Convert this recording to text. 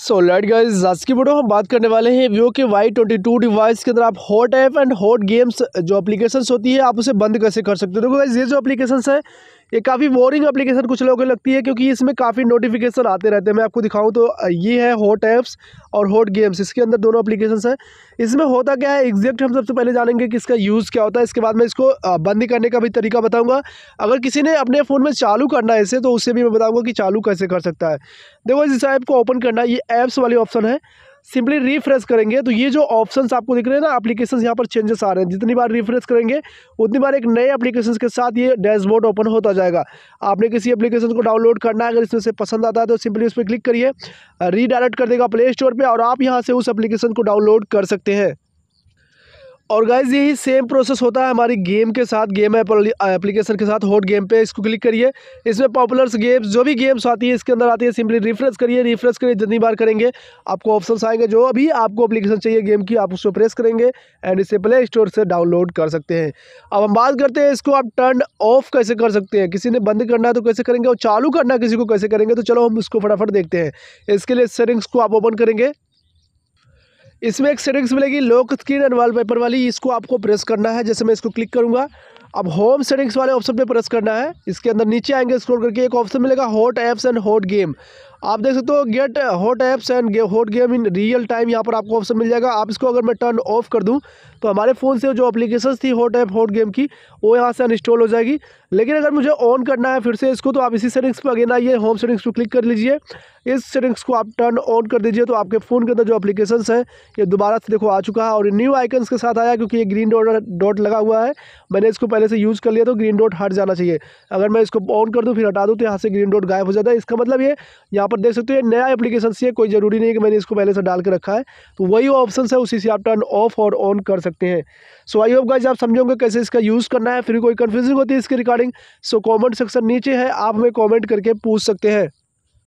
so light guys आज की video हम बात करने वाले हैं वीवो के वाई ट्वेंटी टू डिवाइस के अंदर आप hot app and hot games जो एप्लीकेशंस होती है आप उसे बंद कैसे कर सकते हो देखो गाइज ये जो एप्लीकेशंस है ये काफ़ी बोरिंग एप्लीकेशन कुछ लोगों को लगती है क्योंकि इसमें काफ़ी नोटिफिकेशन आते रहते हैं मैं आपको दिखाऊं तो ये है हॉट ऐप्स और हॉट गेम्स इसके अंदर दोनों एप्लीकेशन हैं इसमें होता क्या है एग्जैक्ट हम सबसे पहले जानेंगे कि इसका यूज़ क्या होता है इसके बाद मैं इसको बंद करने का भी तरीका बताऊँगा अगर किसी ने अपने फ़ोन में चालू करना है इसे तो उससे भी मैं बताऊँगा कि चालू कैसे कर सकता है देखो इस ऐप को ओपन करना ये ऐप्स वाली ऑप्शन है सिंपली रिफ्रेश करेंगे तो ये जो ऑप्शंस आपको दिख रहे हैं ना एप्लीकेशंस यहाँ पर चेंजेस आ रहे हैं जितनी बार रिफ्रेश करेंगे उतनी बार एक नए अपलीकेशन के साथ ये डैशबोर्ड ओपन होता जाएगा आपने किसी एप्लीकेशन को डाउनलोड करना है अगर इसमें से पसंद आता है तो सिंपली उस पर क्लिक करिए रीडायरेक्ट कर देगा प्ले स्टोर पर और आप यहाँ से उस एप्लीकेशन को डाउनलोड कर सकते हैं और गाइज यही सेम प्रोसेस होता है हमारी गेम के साथ गेम एप्लीकेशन के साथ हॉट गेम पे इसको क्लिक करिए इसमें पॉपुलर्स गेम्स जो भी गेम्स आती है इसके अंदर आती है सिंपली रिफ्रेश करिए रिफ्रेश करिए जितनी बार करेंगे आपको ऑप्शन आएंगे जो अभी आपको एप्लीकेशन चाहिए गेम की आप उसको प्रेस करेंगे एंड इसे प्ले स्टोर से डाउनलोड कर सकते हैं अब हम बात करते हैं इसको आप टर्न ऑफ कैसे कर सकते हैं किसी ने बंद करना है तो कैसे करेंगे और चालू करना किसी को कैसे करेंगे तो चलो हम इसको फटाफट देखते हैं इसके लिए सेटिंग्स को आप ओपन करेंगे इसमें एक सेटिंग्स मिलेगी लॉक स्क्रीन एंड वॉलपेपर वाली इसको आपको प्रेस करना है जैसे मैं इसको क्लिक करूँगा अब होम सेटिंग्स वाले ऑप्शन पे प्रेस करना है इसके अंदर नीचे आएंगे स्क्रॉल करके एक ऑप्शन मिलेगा hot apps and hot game आप देख सकते हो get hot apps and hot game in real time यहाँ पर आपको ऑप्शन मिल जाएगा आप इसको अगर मैं टर्न ऑफ कर दूँ तो हमारे फ़ोन से जो अप्लीकेशन थी हॉट ऐप हॉट गेम की वो यहाँ से अनस्टॉल हो जाएगी लेकिन अगर मुझे ऑन करना है फिर से इसको तो आप इसी सेटिंग्स पर अगेन आइए होम सेटिंग्स पर क्लिक कर लीजिए इस सेटिंग्स को आप टर्न ऑन कर दीजिए तो आपके फ़ोन के अंदर जो अपलीकेशन है ये दोबारा से देखो आ चुका है और न्यू आइकन्स के साथ आया क्योंकि ये ग्रीन डॉट डॉट लगा हुआ है मैंने इसको पहले से यूज़ कर लिया तो ग्रीन डॉट हट जाना चाहिए अगर मैं इसको ऑन कर दूँ फिर हटा दूँ तो यहाँ से ग्रीन डॉट गायब हो जाता है इसका मतलब ये यहाँ पर देख सकते हो ये नया एप्लीकेशन से कोई ज़रूरी नहीं कि मैंने इसको पहले से डाल के रखा है तो वही ऑप्शन है उसी से आप टर्न ऑफ और ऑन कर सकते हैं सो आई होप गाइज आप समझोगे कैसे इसका यूज़ करना है फिर कोई कन्फ्यूजन होती है इसके रिगार्डिंग सो कॉमेंट सेक्शन नीचे है आप हमें कॉमेंट करके पूछ सकते हैं